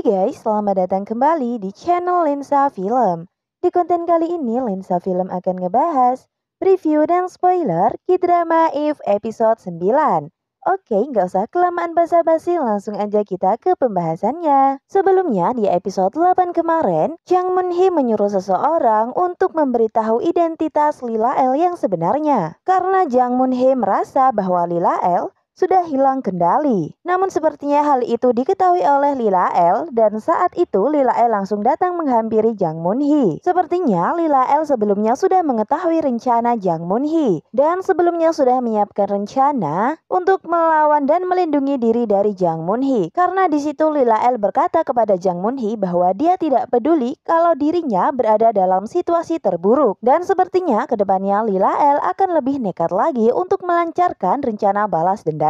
Hai guys, selamat datang kembali di channel Lensa Film. Di konten kali ini, Lensa Film akan ngebahas review dan spoiler K-drama If episode 9. Oke, nggak usah kelamaan basa-basi, langsung aja kita ke pembahasannya. Sebelumnya, di episode 8 kemarin, Chang Moon Hee menyuruh seseorang untuk memberitahu identitas Lila El yang sebenarnya. Karena Chang Moon Hee merasa bahwa Lila El sudah hilang kendali. Namun sepertinya hal itu diketahui oleh Lila El dan saat itu Lila El langsung datang menghampiri Jang Hee. Sepertinya Lila El sebelumnya sudah mengetahui rencana Jang Hee dan sebelumnya sudah menyiapkan rencana untuk melawan dan melindungi diri dari Jang Hee. karena di situ Lila El berkata kepada Jang Hee bahwa dia tidak peduli kalau dirinya berada dalam situasi terburuk dan sepertinya kedepannya Lila El akan lebih nekat lagi untuk melancarkan rencana balas dendam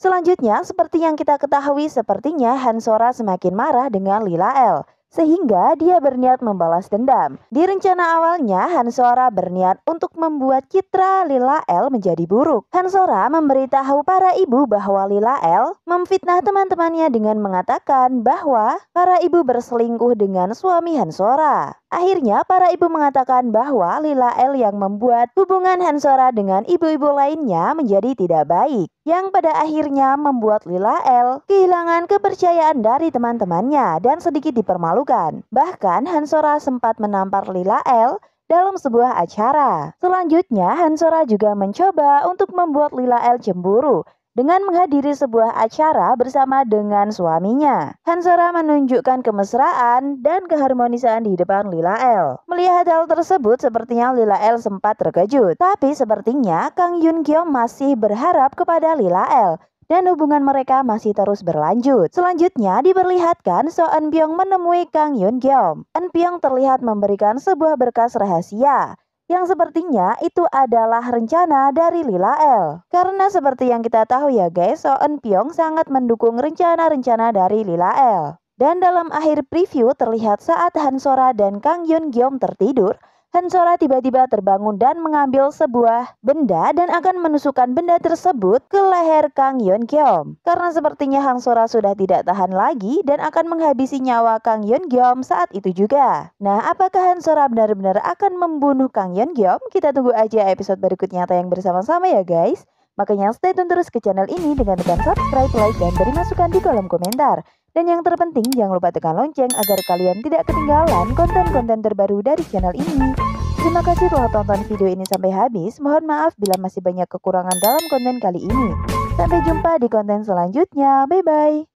Selanjutnya, seperti yang kita ketahui, sepertinya Hansora semakin marah dengan Lila L sehingga dia berniat membalas dendam. Di rencana awalnya, Hansora berniat untuk membuat citra Lila L menjadi buruk. Hansora memberitahu para ibu bahwa Lila L memfitnah teman-temannya dengan mengatakan bahwa para ibu berselingkuh dengan suami Hansora. Akhirnya, para ibu mengatakan bahwa Lila L yang membuat hubungan Hansora dengan ibu-ibu lainnya menjadi tidak baik, yang pada akhirnya membuat Lila L kehilangan kepercayaan dari teman-temannya dan sedikit dipermalukan. Bahkan, Hansora sempat menampar Lila L dalam sebuah acara. Selanjutnya, Hansora juga mencoba untuk membuat Lila L cemburu dengan menghadiri sebuah acara bersama dengan suaminya. Hansara menunjukkan kemesraan dan keharmonisan di depan Lila L. Melihat hal tersebut, sepertinya Lila L sempat terkejut. Tapi sepertinya Kang Yun Kyong masih berharap kepada Lila L dan hubungan mereka masih terus berlanjut. Selanjutnya diperlihatkan So Eun Pyong menemui Kang Yun Gyeom. Eun Pyong terlihat memberikan sebuah berkas rahasia yang sepertinya itu adalah rencana dari Lila L. Karena seperti yang kita tahu ya guys, So Eun Pyong sangat mendukung rencana-rencana dari Lila L. Dan dalam akhir preview terlihat saat Han Sora dan Kang Yun Gyeom tertidur, Hansora tiba-tiba terbangun dan mengambil sebuah benda dan akan menusukkan benda tersebut ke leher Kang Yeon Kyom Karena sepertinya Sora sudah tidak tahan lagi dan akan menghabisi nyawa Kang Yeon Kyom saat itu juga. Nah, apakah Hansora benar-benar akan membunuh Kang Yeon Kyom? Kita tunggu aja episode berikutnya tayang bersama-sama ya guys. Makanya stay tune terus ke channel ini dengan tekan subscribe, like, dan beri masukan di kolom komentar. Dan yang terpenting jangan lupa tekan lonceng agar kalian tidak ketinggalan konten-konten terbaru dari channel ini. Terima kasih telah tonton video ini sampai habis. Mohon maaf bila masih banyak kekurangan dalam konten kali ini. Sampai jumpa di konten selanjutnya. Bye-bye.